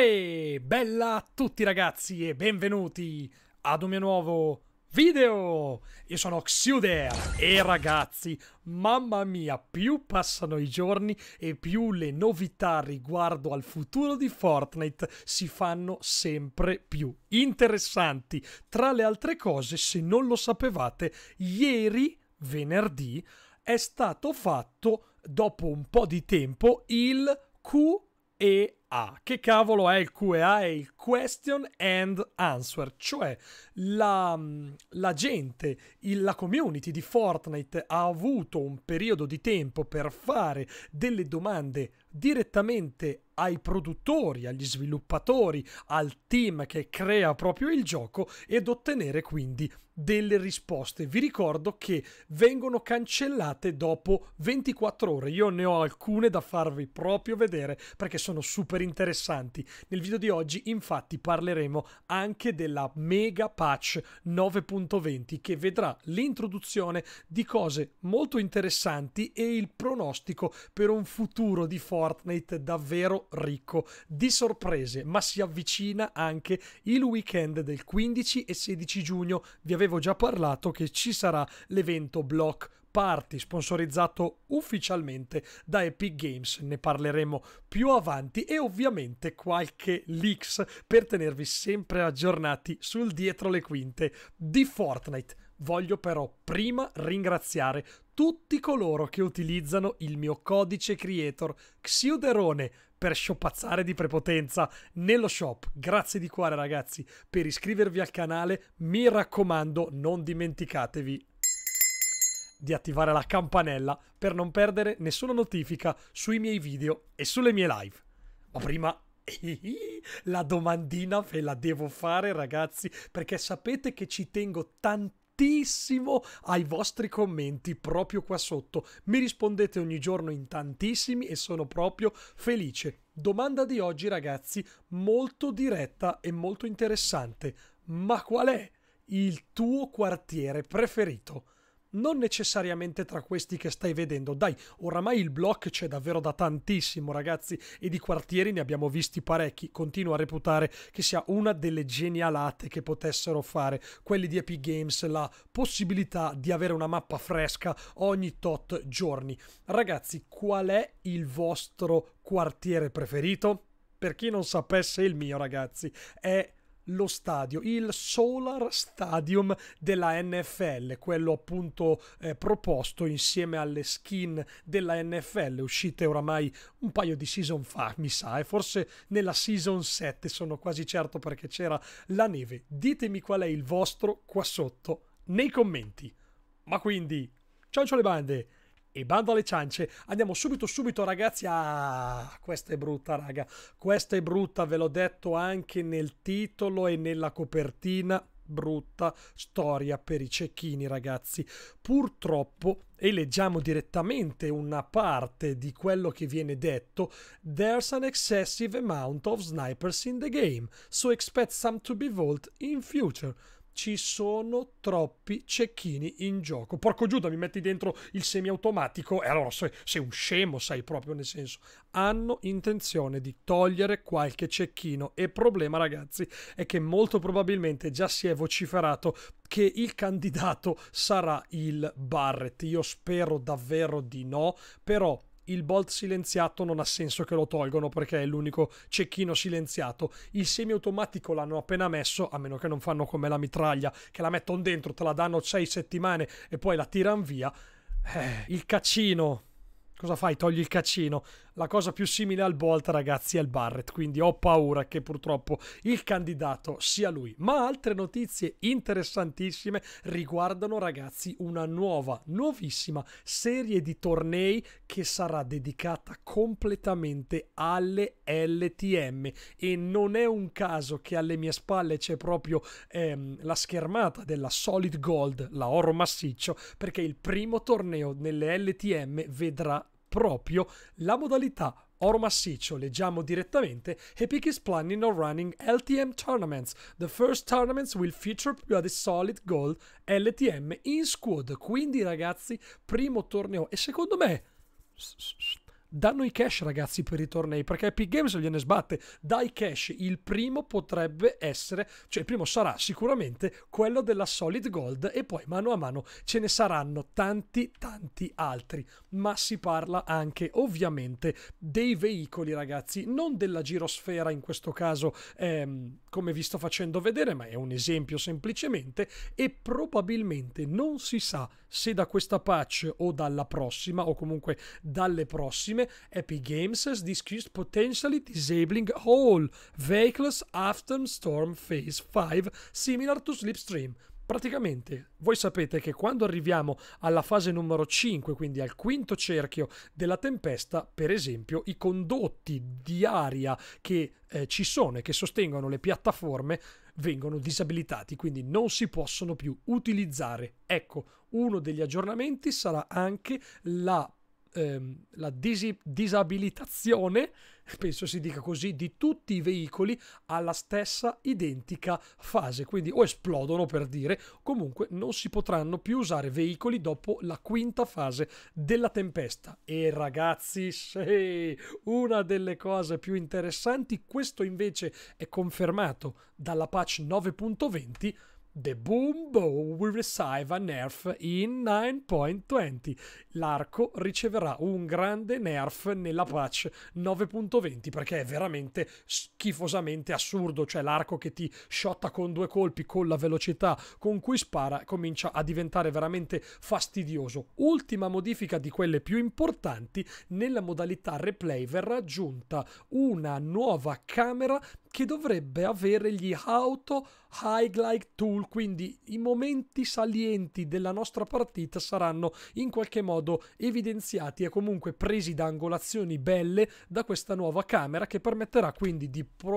Uè, bella a tutti ragazzi e benvenuti ad un mio nuovo video! Io sono Xuder e ragazzi, mamma mia, più passano i giorni e più le novità riguardo al futuro di Fortnite si fanno sempre più interessanti. Tra le altre cose, se non lo sapevate, ieri, venerdì, è stato fatto, dopo un po' di tempo, il QE QA. Che cavolo è il QA? È il Question and Answer, cioè la, mm, la gente, il, la community di Fortnite ha avuto un periodo di tempo per fare delle domande direttamente ai produttori, agli sviluppatori, al team che crea proprio il gioco ed ottenere quindi delle risposte. Vi ricordo che vengono cancellate dopo 24 ore. Io ne ho alcune da farvi proprio vedere perché sono super interessanti. Nel video di oggi infatti parleremo anche della mega patch 9.20 che vedrà l'introduzione di cose molto interessanti e il pronostico per un futuro di Forza Fortnite davvero ricco di sorprese, ma si avvicina anche il weekend del 15 e 16 giugno. Vi avevo già parlato che ci sarà l'evento Block Party sponsorizzato ufficialmente da Epic Games, ne parleremo più avanti e ovviamente qualche leaks per tenervi sempre aggiornati sul dietro le quinte di Fortnite. Voglio però prima ringraziare tutti coloro che utilizzano il mio codice creator Xiuderone per sciopazzare di prepotenza nello shop. Grazie di cuore ragazzi per iscrivervi al canale, mi raccomando non dimenticatevi di attivare la campanella per non perdere nessuna notifica sui miei video e sulle mie live. Ma prima la domandina ve la devo fare ragazzi perché sapete che ci tengo tantissimo tantissimo ai vostri commenti proprio qua sotto. Mi rispondete ogni giorno in tantissimi e sono proprio felice. Domanda di oggi ragazzi, molto diretta e molto interessante. Ma qual è il tuo quartiere preferito? non necessariamente tra questi che stai vedendo. Dai, oramai il block c'è davvero da tantissimo, ragazzi, e di quartieri ne abbiamo visti parecchi. Continuo a reputare che sia una delle genialate che potessero fare quelli di Epic Games, la possibilità di avere una mappa fresca ogni tot giorni. Ragazzi, qual è il vostro quartiere preferito? Per chi non sapesse, il mio, ragazzi, è lo stadio, il Solar Stadium della NFL, quello appunto eh, proposto insieme alle skin della NFL uscite oramai un paio di season fa, mi sa, e eh, forse nella season 7 sono quasi certo perché c'era la neve. Ditemi qual è il vostro qua sotto nei commenti. Ma quindi, ciao ciao le bande! E bando alle ciance, andiamo subito subito ragazzi Ah, questa è brutta raga, questa è brutta, ve l'ho detto anche nel titolo e nella copertina, brutta storia per i cecchini ragazzi. Purtroppo, e leggiamo direttamente una parte di quello che viene detto, there's an excessive amount of snipers in the game, so expect some to be vault in future ci sono troppi cecchini in gioco. Porco Giuda, mi metti dentro il semiautomatico e allora sei, sei un scemo, sai proprio nel senso. Hanno intenzione di togliere qualche cecchino e il problema, ragazzi, è che molto probabilmente già si è vociferato che il candidato sarà il Barrett. Io spero davvero di no, però il bolt silenziato non ha senso che lo tolgono perché è l'unico cecchino silenziato. Il semiautomatico l'hanno appena messo, a meno che non fanno come la mitraglia, che la mettono dentro, te la danno 6 settimane e poi la tirano via. Eh, il caccino. Cosa fai? Togli il caccino la cosa più simile al Bolt, ragazzi, è il Barrett. Quindi ho paura che purtroppo il candidato sia lui. Ma altre notizie interessantissime riguardano, ragazzi, una nuova, nuovissima serie di tornei che sarà dedicata completamente alle LTM. E non è un caso che alle mie spalle c'è proprio ehm, la schermata della Solid Gold, la oro massiccio, perché il primo torneo nelle LTM vedrà proprio la modalità oro massiccio. Leggiamo direttamente: Epic is planning on running LTM tournaments. The first tournaments will feature the solid gold LTM in squad. Quindi, ragazzi, primo torneo. E secondo me danno i cash ragazzi per i tornei perché Epic Games gliene sbatte dai cash il primo potrebbe essere cioè il primo sarà sicuramente quello della Solid Gold e poi mano a mano ce ne saranno tanti tanti altri ma si parla anche ovviamente dei veicoli ragazzi non della girosfera in questo caso ehm, come vi sto facendo vedere ma è un esempio semplicemente e probabilmente non si sa se da questa patch o dalla prossima o comunque dalle prossime game, Epic Games has discussed potentially disabling all vehicles after Storm Phase 5, similar to Slipstream. Praticamente, voi sapete che quando arriviamo alla fase numero 5, quindi al quinto cerchio della tempesta, per esempio, i condotti di aria che eh, ci sono e che sostengono le piattaforme vengono disabilitati, quindi non si possono più utilizzare. Ecco, uno degli aggiornamenti sarà anche la ehm, la disi- disabilitazione, penso si dica così, di tutti i veicoli alla stessa identica fase. Quindi o esplodono per dire, comunque non si potranno più usare veicoli dopo la quinta fase della tempesta. E ragazzi, sì, una delle cose più interessanti, questo invece è confermato dalla patch 9.20 The Boom Bow will receive a nerf in 9.20. L'arco riceverà un grande nerf nella patch 9.20 perché è veramente schifosamente assurdo. Cioè l'arco che ti shotta con due colpi con la velocità con cui spara comincia a diventare veramente fastidioso. Ultima modifica di quelle più importanti, nella modalità replay verrà aggiunta una nuova camera che dovrebbe avere gli auto highlight tool, quindi i momenti salienti della nostra partita saranno in qualche modo evidenziati e comunque presi da angolazioni belle da questa nuova camera che permetterà quindi di proporre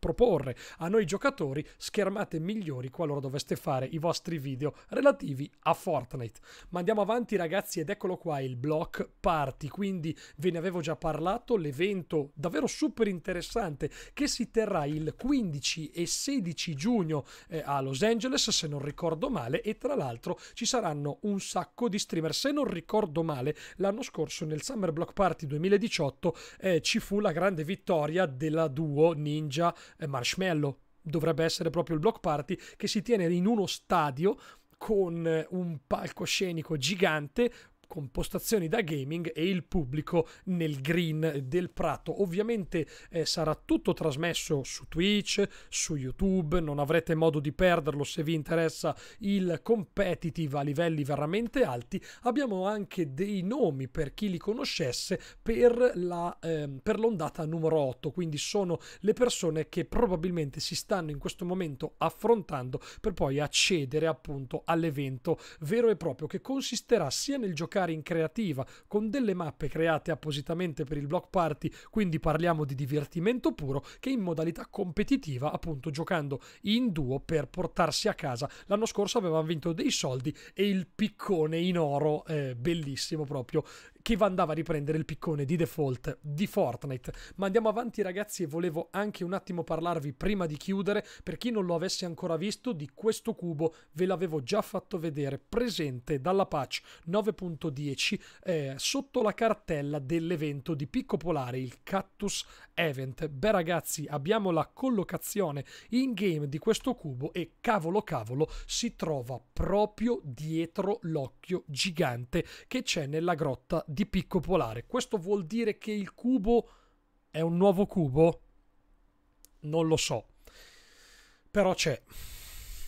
proporre a noi giocatori schermate migliori qualora doveste fare i vostri video relativi a Fortnite. Ma andiamo avanti ragazzi ed eccolo qua il block party, quindi ve ne avevo già parlato, l'evento davvero super interessante che si terrà il 15 e 16 giugno eh, a Los Angeles se non ricordo male e tra l'altro ci saranno un sacco di streamer, se non ricordo male l'anno scorso nel Summer Block Party 2018 eh, ci fu la grande vittoria della duo Ninja eh, Marshmallow. Dovrebbe essere proprio il block party che si tiene in uno stadio con eh, un palcoscenico gigante con postazioni da gaming e il pubblico nel green del prato. Ovviamente eh, sarà tutto trasmesso su Twitch, su YouTube, non avrete modo di perderlo se vi interessa il competitive a livelli veramente alti. Abbiamo anche dei nomi per chi li conoscesse per, la, eh, per l'ondata numero 8, quindi sono le persone che probabilmente si stanno in questo momento affrontando per poi accedere appunto all'evento vero e proprio che consisterà sia nel giocare giocare in creativa con delle mappe create appositamente per il block party, quindi parliamo di divertimento puro, che in modalità competitiva, appunto giocando in duo per portarsi a casa. L'anno scorso avevamo vinto dei soldi e il piccone in oro eh, bellissimo proprio che va andava a riprendere il piccone di default di Fortnite. Ma andiamo avanti ragazzi e volevo anche un attimo parlarvi prima di chiudere, per chi non lo avesse ancora visto, di questo cubo ve l'avevo già fatto vedere presente dalla patch 9.10 eh, sotto la cartella dell'evento di Picco Polare, il Cactus Event. Beh ragazzi, abbiamo la collocazione in game di questo cubo e cavolo cavolo si trova proprio dietro l'occhio gigante che c'è nella grotta di picco polare. Questo vuol dire che il cubo è un nuovo cubo? Non lo so. Però c'è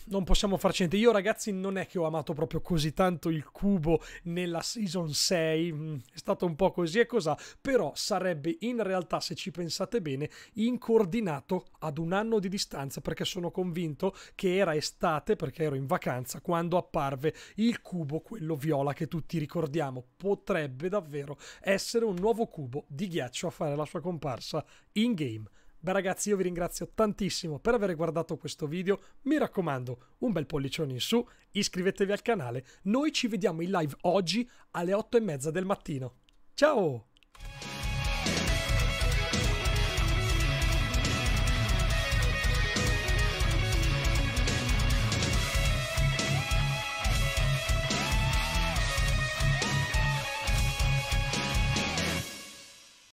non possiamo farci niente. Io, ragazzi, non è che ho amato proprio così tanto il cubo nella season 6. Mm, è stato un po' così e cos'ha. Però sarebbe in realtà, se ci pensate bene, incordinato ad un anno di distanza. Perché sono convinto che era estate, perché ero in vacanza, quando apparve il cubo, quello viola che tutti ricordiamo. Potrebbe davvero essere un nuovo cubo di ghiaccio a fare la sua comparsa in game Beh ragazzi io vi ringrazio tantissimo per aver guardato questo video, mi raccomando un bel pollicione in su, iscrivetevi al canale, noi ci vediamo in live oggi alle 8 e mezza del mattino. Ciao!